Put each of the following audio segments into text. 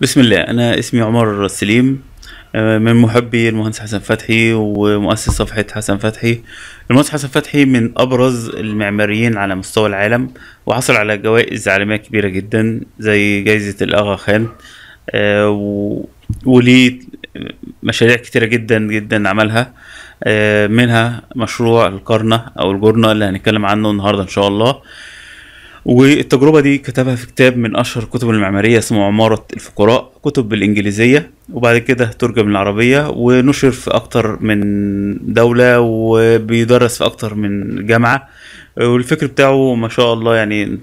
بسم الله أنا اسمي عمر سليم آه، من محبي المهندس حسن فتحي ومؤسس صفحة حسن فتحي المهندس حسن فتحي من أبرز المعماريين على مستوى العالم وحصل على جوائز عالمية كبيرة جدا زي جائزة الأغا خان آه، وليه مشاريع كتيرة جدا جدا عملها آه، منها مشروع القرنة أو الجرنة اللي هنتكلم عنه النهاردة إن شاء الله والتجربه دي كتبها في كتاب من اشهر كتب المعماريه اسمه عماره الفقراء كتب بالانجليزيه وبعد كده ترجم للعربيه ونشر في اكتر من دوله وبيدرس في اكتر من جامعه والفكر بتاعه ما شاء الله يعني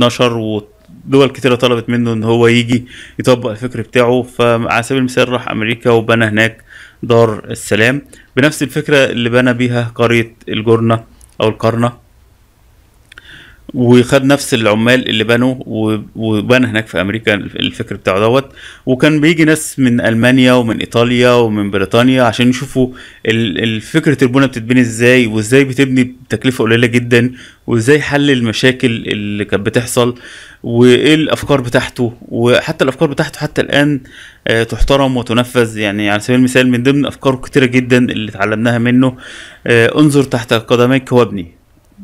نشر و دول كتيرة طلبت منه ان هو يجي يطبق الفكر بتاعه فعلى سبيل المثال راح امريكا وبنى هناك دار السلام بنفس الفكرة اللي بنى بيها قرية الجرنة او القرنة وخد نفس العمال اللي بنوا وبنى هناك في امريكا الفكر بتاعه دوت وكان بيجي ناس من المانيا ومن ايطاليا ومن بريطانيا عشان يشوفوا فكره البنى بتتبني ازاي وازاي بتبني بتكلفه قليله جدا وازاي حل المشاكل اللي كانت بتحصل وايه الافكار بتاعته وحتى الافكار بتاعته حتى الان آه، تحترم وتنفذ يعني على سبيل المثال من ضمن افكاره كتيره جدا اللي اتعلمناها منه آه، انظر تحت قدميك وابني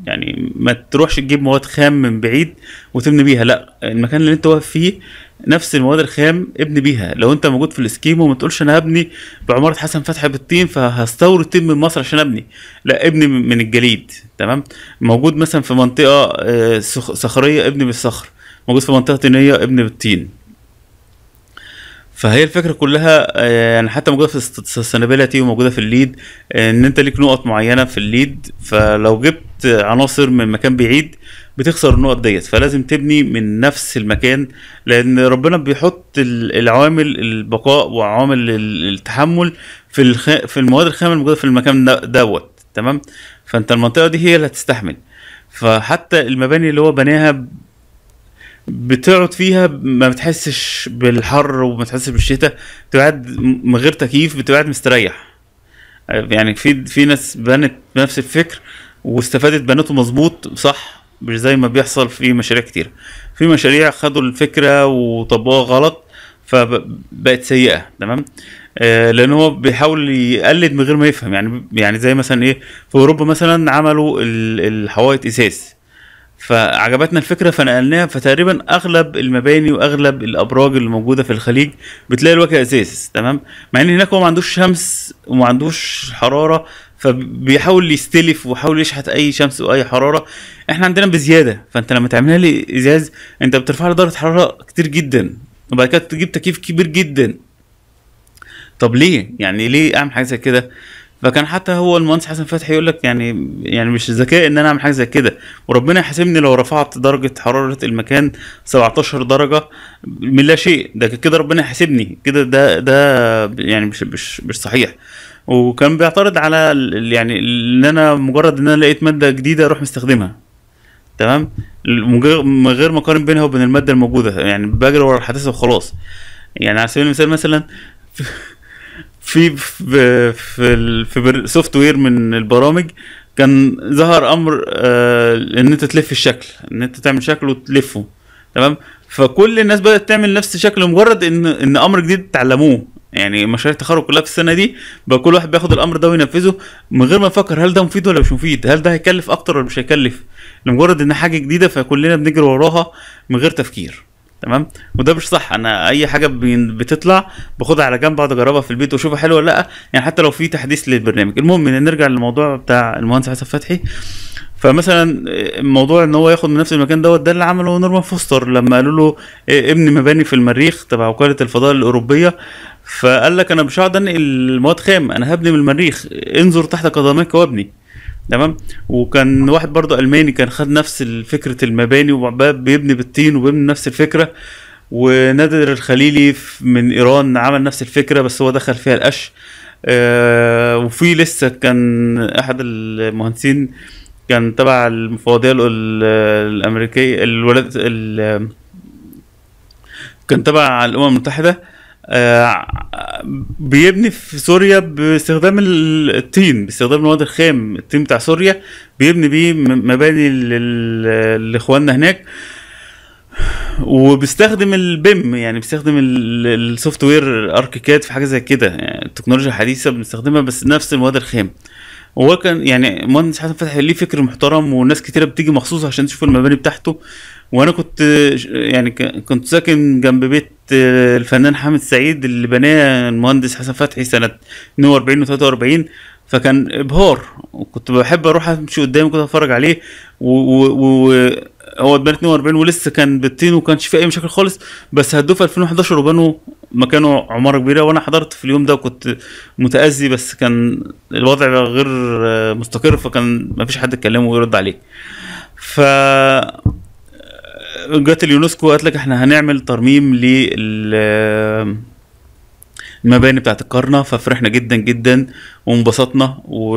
يعني ما تروحش تجيب مواد خام من بعيد وتبني بيها لا المكان اللي انت واقف فيه نفس المواد الخام ابني بيها لو انت موجود في الاسكيمو ما تقولش انا هبني بعماره حسن فتحي بالطين فهستورد طين من مصر عشان ابني لا ابني من الجليد تمام موجود مثلا في منطقه آه، صخريه ابني بالصخر موجود في منطقه طينيه ابني بالطين فهي الفكره كلها آه، يعني حتى موجوده في السستينابيلتي وموجوده في الليد آه، ان انت ليك نقط معينه في الليد فلو جبت عناصر من مكان بعيد بتخسر النقط ديت فلازم تبني من نفس المكان لان ربنا بيحط العوامل البقاء وعوامل التحمل في الخ... في المواد الخام الموجوده في المكان دوت تمام فانت المنطقه دي هي اللي هتستحمل فحتى المباني اللي هو بناها بتقعد فيها ما بتحسش بالحر وما بتحسش بالشتاء بتبقى قاعد من غير تكييف بتبقى قاعد مستريح يعني في في ناس بنت نفس الفكر واستفادت بنته مظبوط صح مش زي ما بيحصل في مشاريع كتير في مشاريع خدوا الفكره وطبقوها غلط فبقت سيئه تمام آه لان هو بيحاول يقلد من غير ما يفهم يعني يعني زي مثلا ايه في اوروبا مثلا عملوا الحوائط اساس فعجبتنا الفكره فنقلناها فتقريبا اغلب المباني واغلب الابراج اللي موجوده في الخليج بتلاقي الواقي اساس تمام مع ان هناك هو ما عندوش شمس وما عندوش حراره فبيحاول يستلف ويحاول يشحت اي شمس واي حراره احنا عندنا بزياده فانت لما تعملها لي ازاز انت بترفع لي درجه حراره كتير جدا وبعد كده تجيب تكييف كبير جدا طب ليه يعني ليه اعمل حاجه زي كده فكان حتى هو المهندس حسن فتحي يقول لك يعني يعني مش ذكاء ان انا اعمل حاجه زي كده وربنا يحاسبني لو رفعت درجه حراره المكان 17 درجه من لا شيء ده كده ربنا يحاسبني كده ده ده يعني مش مش مش صحيح وكان بيعترض على يعني ان انا مجرد ان انا لقيت ماده جديده اروح مستخدمها تمام من غير ما اقارن بينها وبين الماده الموجوده يعني بجري ورا الحادثه وخلاص يعني على سبيل المثال مثلا في في في, في سوفت وير من البرامج كان ظهر امر آه ان انت تلف الشكل ان انت تعمل شكل وتلفه تمام فكل الناس بدات تعمل نفس الشكل مجرد ان ان امر جديد اتعلموه يعني مشاريع التخرج كلها في السنه دي بقى كل واحد بياخد الامر ده وينفذه من غير ما يفكر هل ده مفيد ولا مش مفيد هل ده هيكلف اكتر ولا مش هيكلف لمجرد ان حاجه جديده فكلنا بنجري وراها من غير تفكير تمام وده مش صح انا اي حاجه بتطلع باخدها على جنب بعد اجربها في البيت واشوفها حلوه ولا لا يعني حتى لو في تحديث للبرنامج المهم نرجع للموضوع بتاع المهندس حسن فتحي فمثلا الموضوع ان هو ياخد من نفس المكان دوت ده اللي عمله نورمان فوستر لما قالوا له إيه، ابني مباني في المريخ تبع وكاله الفضاء الاوروبيه فقال لك انا مش هقعد انقل المواد خام انا هبني من المريخ انظر تحت قدميك وابني تمام وكان واحد برضو الماني كان خد نفس فكره المباني وبيبني بالطين وبيبني نفس الفكره ونادر الخليلي من ايران عمل نفس الفكره بس هو دخل فيها القش آه وفي لسه كان احد المهندسين كان تبع المفوضيه الامريكيه الولايات كان تبع الامم المتحده آه، بيبني في سوريا باستخدام الطين باستخدام المواد الخام الطين بتاع سوريا بيبني بيه مباني لاخواننا هناك وبيستخدم البيم يعني بيستخدم السوفت وير اركيكات في حاجه زي كده يعني التكنولوجيا الحديثه بنستخدمها بس نفس المواد الخام وهو كان يعني مهندس حسن فتحي ليه فكر محترم وناس كتيره بتيجي مخصوص عشان تشوف المباني بتاعته وانا كنت يعني كنت ساكن جنب بيت آه، الفنان حامد سعيد اللي بناه المهندس حسن فتحي سنه 42 و 43 فكان ابهار وكنت بحب اروح امشي قدامه كده اتفرج عليه وهو اتبنى 42 ولسه كان بالطين وما كانش فيه اي مشاكل خالص بس هدوه في 2011 وبنوا مكانه عماره كبيره وانا حضرت في اليوم ده وكنت متاذي بس كان الوضع غير آه، مستقر فكان ما فيش حد يتكلم ويرد عليه ف جت اليونسكو قالت لك احنا هنعمل ترميم لل المباني بتاعت القرنة ففرحنا جدا جدا وانبسطنا و...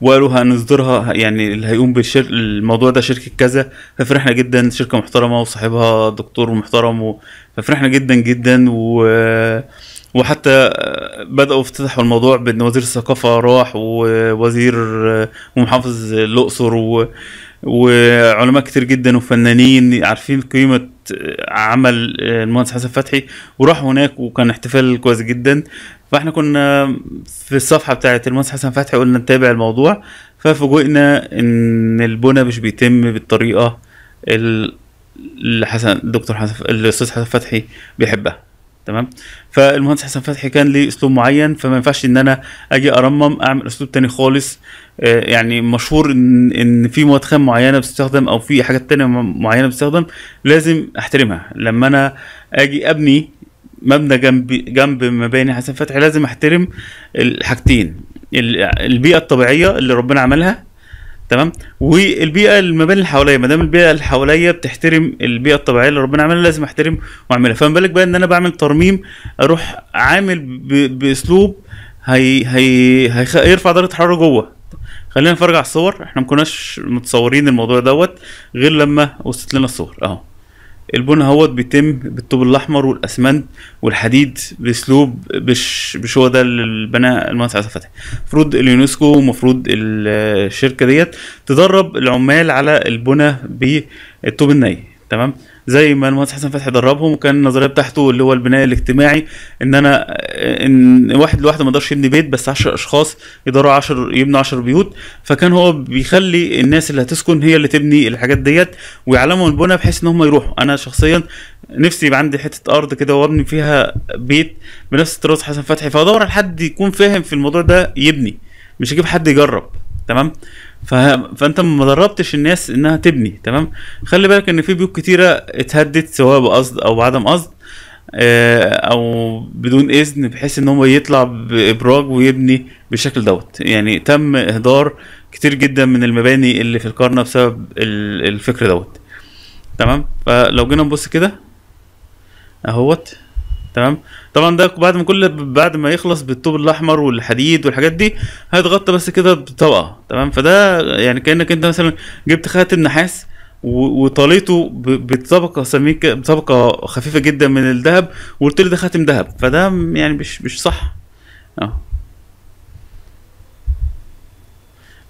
وقالوا هنصدرها يعني اللي هيقوم بالشر... الموضوع ده شركة كذا ففرحنا جدا شركة محترمة وصاحبها دكتور محترم و... ففرحنا جدا جدا و... وحتى بدأوا افتتحوا الموضوع بأن وزير الثقافة راح ووزير ومحافظ الأقصر و... وعلماء كتير جدا وفنانين عارفين قيمه عمل المهندس حسن فتحي وراح هناك وكان احتفال كويس جدا فاحنا كنا في الصفحه بتاعه المهندس حسن فتحي قلنا نتابع الموضوع ففوجئنا ان البنى مش بيتم بالطريقه اللي حسن الدكتور حسن الاستاذ حسن فتحي بيحبها تمام فالمهندس حسن فتحي كان ليه اسلوب معين فما ينفعش ان انا اجي ارمم اعمل اسلوب تاني خالص آه، يعني مشهور ان ان في مواد خام معينه بتستخدم او في حاجات تانية معينه بتستخدم لازم احترمها لما انا اجي ابني مبنى جنب جنب مباني حسن فتحي لازم احترم الحاجتين البيئه الطبيعيه اللي ربنا عملها تمام والبيئه المباني اللي حواليا ما دام البيئه اللي حواليا بتحترم البيئه الطبيعيه اللي ربنا عملها لازم احترم واعملها فما بالك بقى ان انا بعمل ترميم اروح عامل باسلوب هي هي هيرفع درجه الحراره جوه خلينا نتفرج على الصور احنا ما كناش متصورين الموضوع دوت غير لما وصلت لنا الصور اهو البنا اهوت بيتم بالطوب الاحمر والاسمنت والحديد باسلوب مش مش هو ده اللي بناه المهندس فتحي المفروض اليونسكو ومفروض الشركه ديت تدرب العمال على البنى بالطوب الني تمام زي ما المهندس حسن فتحي دربهم وكان النظريه بتاعته اللي هو البناء الاجتماعي ان انا ان واحد لوحده ما يقدرش يبني بيت بس 10 اشخاص يقدروا 10 يبنوا 10 بيوت فكان هو بيخلي الناس اللي هتسكن هي اللي تبني الحاجات ديت ويعلمهم البناء بحيث ان هم يروحوا انا شخصيا نفسي يبقى عندي حته ارض كده وابني فيها بيت بنفس طراز حسن فتحي فادور على حد يكون فاهم في الموضوع ده يبني مش اجيب حد يجرب تمام فانت ما دربتش الناس انها تبني تمام خلي بالك ان في بيوت كتيره اتهدت سواء بقصد او بعدم قصد آه، او بدون اذن بحيث ان هو يطلع بابراج ويبني بالشكل دوت يعني تم اهدار كتير جدا من المباني اللي في القرن بسبب الفكر دوت تمام فلو جينا نبص كده اهوت تمام طبعا ده بعد ما كل بعد ما يخلص بالطوب الاحمر والحديد والحاجات دي هيتغطى بس كده بطبقه تمام فده يعني كانك انت مثلا جبت خاتم نحاس وطليته بطبقه سميكه بطبقه خفيفه جدا من الذهب وقلت لي ده خاتم ذهب فده يعني مش مش صح اه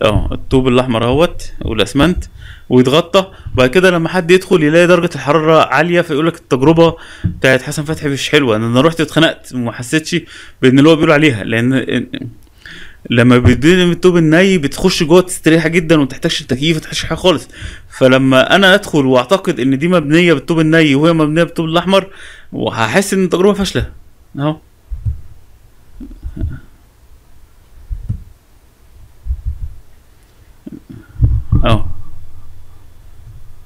اه الطوب الاحمر اهوت والاسمنت ويتغطى وبعد كده لما حد يدخل يلاقي درجه الحراره عاليه فيقول لك التجربه بتاعت حسن فتحي مش حلوه انا رحت اتخنقت وما حسيتش بان اللي هو بيقول عليها لان لما من الطوب الني بتخش جوه تستريح جدا وما تحتاجش تكييف ما تحتاجش حاجه خالص فلما انا ادخل واعتقد ان دي مبنيه بالطوب الني وهي مبنيه بالطوب الاحمر وهحس ان التجربه فاشله اهو اه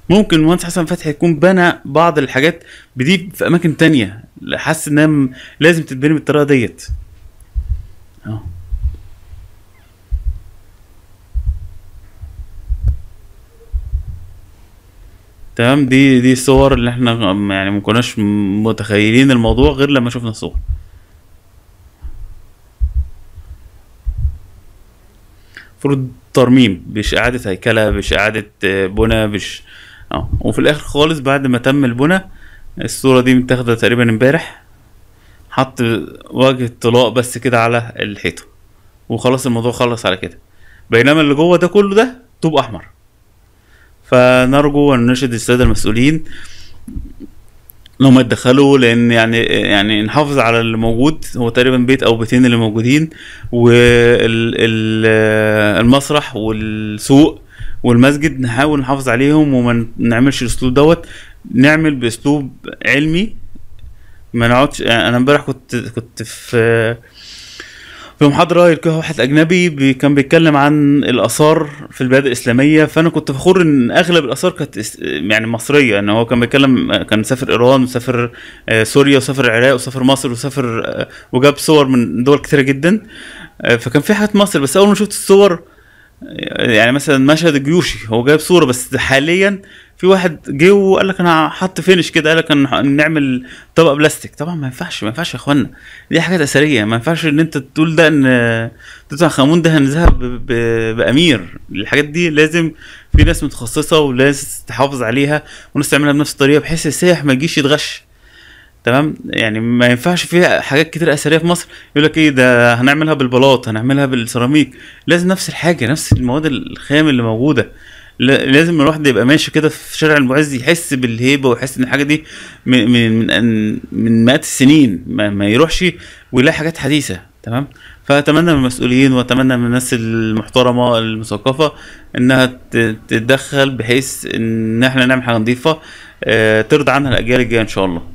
ممكن مهندس حسن فتحي يكون بنى بعض الحاجات بدي في اماكن تانية حاسس انها لازم تتبني بالطريقه ديت اه تمام دي دي الصور اللي احنا يعني ما كناش متخيلين الموضوع غير لما شفنا الصور المفروض ترميم مش اعاده هيكله مش اعاده آه، بنى مش اه وفي الاخر خالص بعد ما تم البنى الصوره دي متاخده تقريبا امبارح حط وجه طلاء بس كده على الحيطه وخلاص الموضوع خلص على كده بينما اللي جوه ده كله ده طوب احمر فنرجو ان نشهد الساده المسؤولين هم يتدخلوا لان يعني يعني نحافظ على اللي موجود هو تقريبا بيت او بيتين اللي موجودين والمسرح والسوق والمسجد نحاول نحافظ عليهم وما نعملش الاسلوب دوت نعمل باسلوب علمي ما نقعدش انا امبارح كنت كنت في في محاضره يلقاها واحد اجنبي بي كان بيتكلم عن الاثار في البلاد الاسلاميه فانا كنت فخور ان اغلب الاثار كانت يعني مصريه ان هو كان بيتكلم كان سافر ايران وسافر آه، سوريا وسافر العراق وسافر مصر وسافر آه، وجاب صور من دول كتيره جدا آه، فكان في حاجات مصر بس اول ما شفت الصور يعني مثلا مشهد الجيوشي هو جايب صوره بس حاليا في واحد جه وقال لك انا حط فينش كده قال لك نعمل طبق بلاستيك طبعا ما ينفعش ما ينفعش يا اخوانا دي حاجات اثريه ما ينفعش ان انت تقول ده ان امون ده هنذهب بامير الحاجات دي لازم في ناس متخصصه وناس تحافظ عليها وناس تعملها بنفس الطريقه بحيث السائح ما يجيش يتغش تمام يعني ما ينفعش في حاجات كتير اثريه في مصر يقول لك ايه ده هنعملها بالبلاط هنعملها بالسيراميك لازم نفس الحاجه نفس المواد الخام اللي موجوده لازم الواحد يبقى ماشي كده في شارع المعز يحس بالهيبه ويحس ان الحاجه دي من من من مئات السنين ما, ما يروحش ويلاقي حاجات حديثه تمام فاتمنى من المسؤولين واتمنى من الناس المحترمه المثقفه انها تتدخل بحيث ان احنا نعمل حاجه نظيفه آه، ترضى عنها الاجيال الجايه ان شاء الله